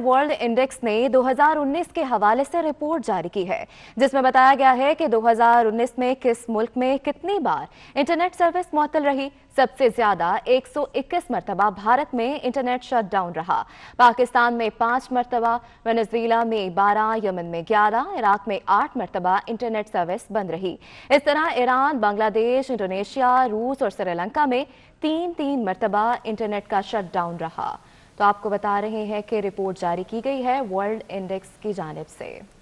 world index ने 2019 के हवाले से रिपोर्ट जारी की है जिसमें बताया गया है कि 2019 में किस मुल्क में कितनी बार इंटरनेट सर्विस मुअतल रही सबसे ज्यादा 121 मरतबा भारत में इंटरनेट शटडाउन रहा पाकिस्तान में पांच मरतबा वेनेजुएला में 12, यमन में 11, इराक में आठ मरतबा इंटरनेट सर्विस बंद रही इस तरह ईरान बांग्लादेश इंडोनेशिया रूस और श्रीलंका में तीन तीन मरतबा इंटरनेट का शटडाउन रहा तो आपको बता रहे हैं कि रिपोर्ट जारी की गई है वर्ल्ड इंडेक्स की जानब से